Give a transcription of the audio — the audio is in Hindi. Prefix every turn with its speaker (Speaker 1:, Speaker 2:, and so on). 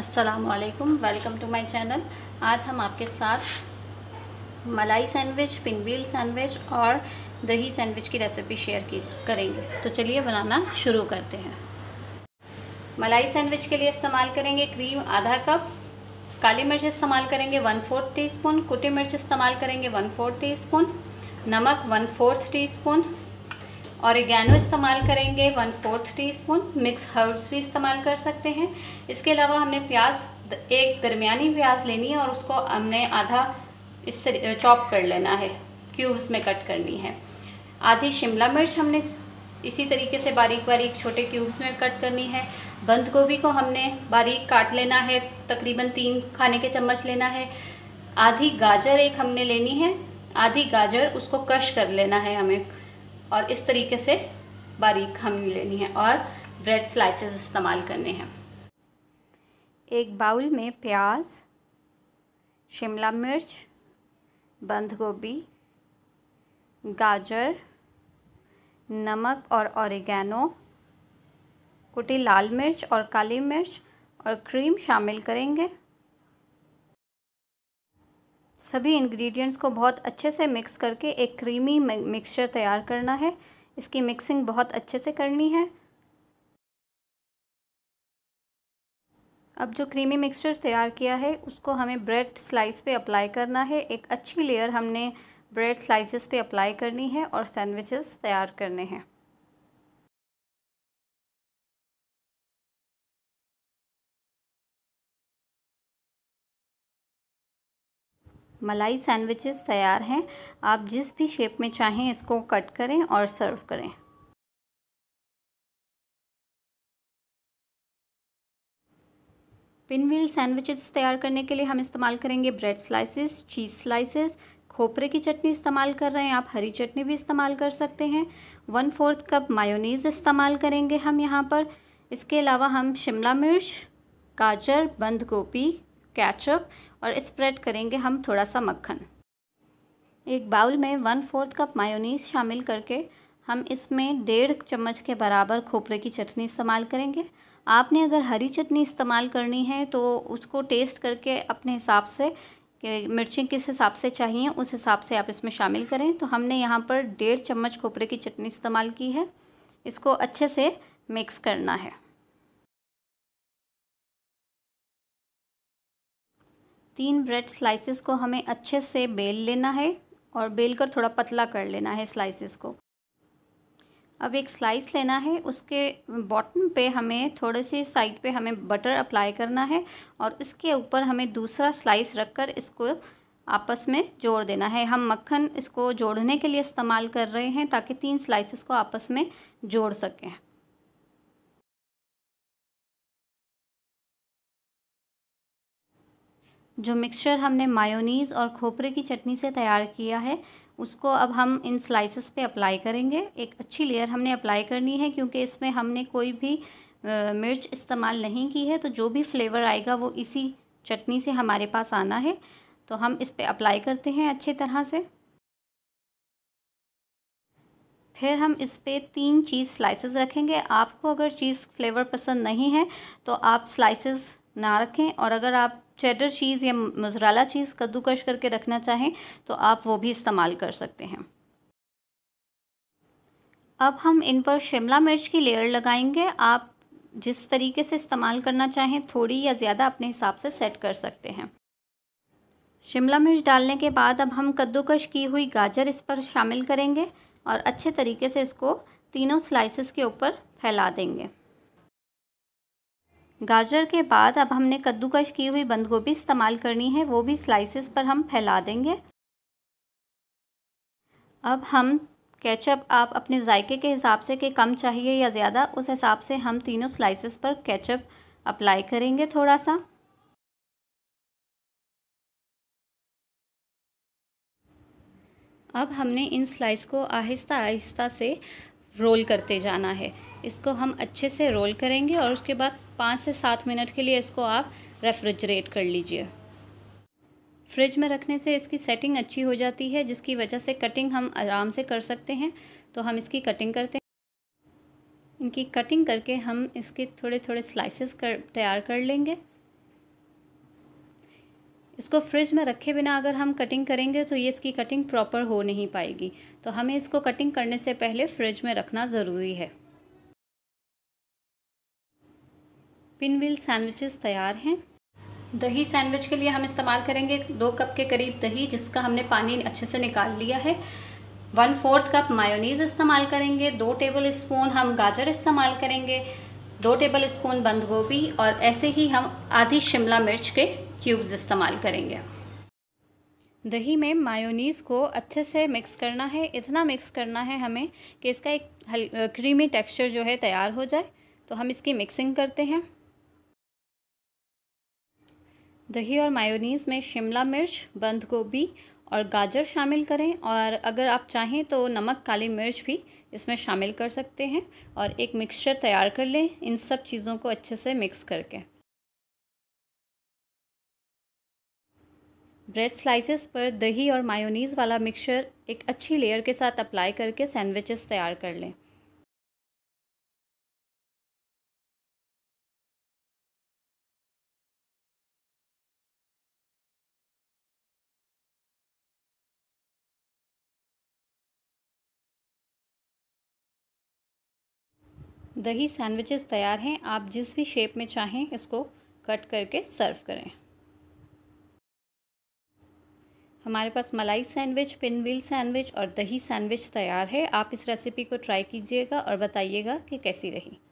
Speaker 1: असलकम वेलकम टू माय चैनल आज हम आपके साथ मलाई सैंडविच पिंगवील सैंडविच और दही सैंडविच की रेसिपी शेयर की करेंगे तो चलिए बनाना शुरू करते हैं मलाई सैंडविच के लिए इस्तेमाल करेंगे क्रीम आधा कप काली मिर्च इस्तेमाल करेंगे वन फोर्थ टी स्पून कुटी मिर्च इस्तेमाल करेंगे वन फोर्थ टी स्पून नमक one fourth teaspoon oregano इस्तेमाल करेंगे one fourth teaspoon mix herbs भी इस्तेमाल कर सकते हैं इसके अलावा हमने प्याज एक दरमियानी प्याज लेनी है और उसको हमने आधा इस चॉप कर लेना है क्यूब्स में कट करनी है आधी शिमला मिर्च हमने इसी तरीके से बारीक बारीक छोटे क्यूब्स में कट करनी है बंद गोभी को हमने बारीक काट लेना है तकरीबन तीन खाने के चम्मच लेना है आधी गाजर एक हमने लेनी है आधी गाजर उसको कश कर लेना है हमें और इस तरीके से बारीक हम लेनी है और ब्रेड स्लाइसेस इस्तेमाल करने हैं एक बाउल में प्याज शिमला मिर्च बंद गोभी गाजर नमक और औरगैनो कुटी लाल मिर्च और काली मिर्च और क्रीम शामिल करेंगे सभी इंग्रेडिएंट्स को बहुत अच्छे से मिक्स करके एक क्रीमी मिक्सचर तैयार करना है इसकी मिक्सिंग बहुत अच्छे से करनी है अब जो क्रीमी मिक्सचर तैयार किया है उसको हमें ब्रेड स्लाइस पे अप्लाई करना है एक अच्छी लेयर हमने ब्रेड स्लाइसेस पे अप्लाई करनी है और सैंडविचेस तैयार करने हैं मलाई सैंडविचेस तैयार हैं आप जिस भी शेप में चाहें इसको कट करें और सर्व करें पिनवील सैंडविचेस तैयार करने के लिए हम इस्तेमाल करेंगे ब्रेड स्लाइसेस चीज़ स्लाइसेस खोपरे की चटनी इस्तेमाल कर रहे हैं आप हरी चटनी भी इस्तेमाल कर सकते हैं वन फोर्थ कप मायोनीज़ इस्तेमाल करेंगे हम यहाँ पर इसके अलावा हम शिमला मिर्च गाजर बंद गोभी कैचअप और स्प्रेड करेंगे हम थोड़ा सा मक्खन एक बाउल में वन फोर्थ कप मायोनीस शामिल करके हम इसमें डेढ़ चम्मच के बराबर खोपरे की चटनी इस्तेमाल करेंगे आपने अगर हरी चटनी इस्तेमाल करनी है तो उसको टेस्ट करके अपने हिसाब से कि मिर्ची किस हिसाब से चाहिए उस हिसाब से आप इसमें शामिल करें तो हमने यहाँ पर डेढ़ चम्मच खोपरे की चटनी इस्तेमाल की है इसको अच्छे से मिक्स करना है तीन ब्रेड स्लाइसेस को हमें अच्छे से बेल लेना है और बेल कर थोड़ा पतला कर लेना है स्लाइसेस को अब एक स्लाइस लेना है उसके बॉटम पे हमें थोड़े से साइड पे हमें बटर अप्लाई करना है और इसके ऊपर हमें दूसरा स्लाइस रखकर इसको आपस में जोड़ देना है हम मक्खन इसको जोड़ने के लिए इस्तेमाल कर रहे हैं ताकि तीन स्लाइसेस को आपस में जोड़ सकें जो मिक्सचर हमने मायोनीज़ और खोपरे की चटनी से तैयार किया है उसको अब हम इन स्लाइसेस पे अप्लाई करेंगे एक अच्छी लेयर हमने अप्लाई करनी है क्योंकि इसमें हमने कोई भी मिर्च इस्तेमाल नहीं की है तो जो भी फ्लेवर आएगा वो इसी चटनी से हमारे पास आना है तो हम इस पर अप्लाई करते हैं अच्छी तरह से फिर हम इस पर तीन चीज़ स्लाइसेस रखेंगे आपको अगर चीज़ फ्लेवर पसंद नहीं है तो आप स्लाइसेस ना रखें और अगर आप चेडर चीज़ या मजराला चीज़ कद्दूकश करके रखना चाहें तो आप वो भी इस्तेमाल कर सकते हैं अब हम इन पर शिमला मिर्च की लेयर लगाएंगे आप जिस तरीके से इस्तेमाल करना चाहें थोड़ी या ज़्यादा अपने हिसाब से सेट कर सकते हैं शिमला मिर्च डालने के बाद अब हम कद्दूकश की हुई गाजर इस पर शामिल करेंगे और अच्छे तरीके से इसको तीनों स्लाइसिस के ऊपर फैला देंगे गाजर के बाद अब हमने कद्दूकश की हुई बंद गोभी इस्तेमाल करनी है वो भी स्लाइसेस पर हम फैला देंगे अब हम केचप आप अपने जायके के हिसाब से कि कम चाहिए या ज़्यादा उस हिसाब से हम तीनों स्लाइसेस पर केचप अप्लाई करेंगे थोड़ा सा अब हमने इन स्लाइस को आहिस्ता आहिस्ता से रोल करते जाना है इसको हम अच्छे से रोल करेंगे और उसके बाद पाँच से सात मिनट के लिए इसको आप रेफ्रिजरेट कर लीजिए फ्रिज में रखने से इसकी सेटिंग अच्छी हो जाती है जिसकी वजह से कटिंग हम आराम से कर सकते हैं तो हम इसकी कटिंग करते हैं इनकी कटिंग करके हम इसके थोड़े थोड़े स्लाइसेस कर तैयार कर लेंगे इसको फ्रिज में रखे बिना अगर हम कटिंग करेंगे तो ये इसकी कटिंग प्रॉपर हो नहीं पाएगी तो हमें इसको कटिंग करने से पहले फ्रिज में रखना ज़रूरी है पिन व्हील सैंडविचेस तैयार हैं दही सैंडविच के लिए हम इस्तेमाल करेंगे दो कप के करीब दही जिसका हमने पानी अच्छे से निकाल लिया है वन फोर्थ कप मायोनीज़ इस्तेमाल करेंगे दो टेबल स्पून हम गाजर इस्तेमाल करेंगे दो टेबल स्पून बंद गोभी और ऐसे ही हम आधी शिमला मिर्च के क्यूब्स इस्तेमाल करेंगे दही में मायोनीज़ को अच्छे से मिक्स करना है इतना मिक्स करना है हमें कि इसका एक क्रीमी टेक्सचर जो है तैयार हो जाए तो हम इसकी मिक्सिंग करते हैं दही और मायोनीज़ में शिमला मिर्च बंद गोभी और गाजर शामिल करें और अगर आप चाहें तो नमक काली मिर्च भी इसमें शामिल कर सकते हैं और एक मिक्सचर तैयार कर लें इन सब चीज़ों को अच्छे से मिक्स करके ब्रेड स्लाइसेस पर दही और मायोनीज़ वाला मिक्सचर एक अच्छी लेयर के साथ अप्लाई करके सैंडविचेस तैयार कर लें दही सैंडविचेस तैयार हैं आप जिस भी शेप में चाहें इसको कट करके सर्व करें हमारे पास मलाई सैंडविच पिन व्हील सैंडविच और दही सैंडविच तैयार है आप इस रेसिपी को ट्राई कीजिएगा और बताइएगा कि कैसी रही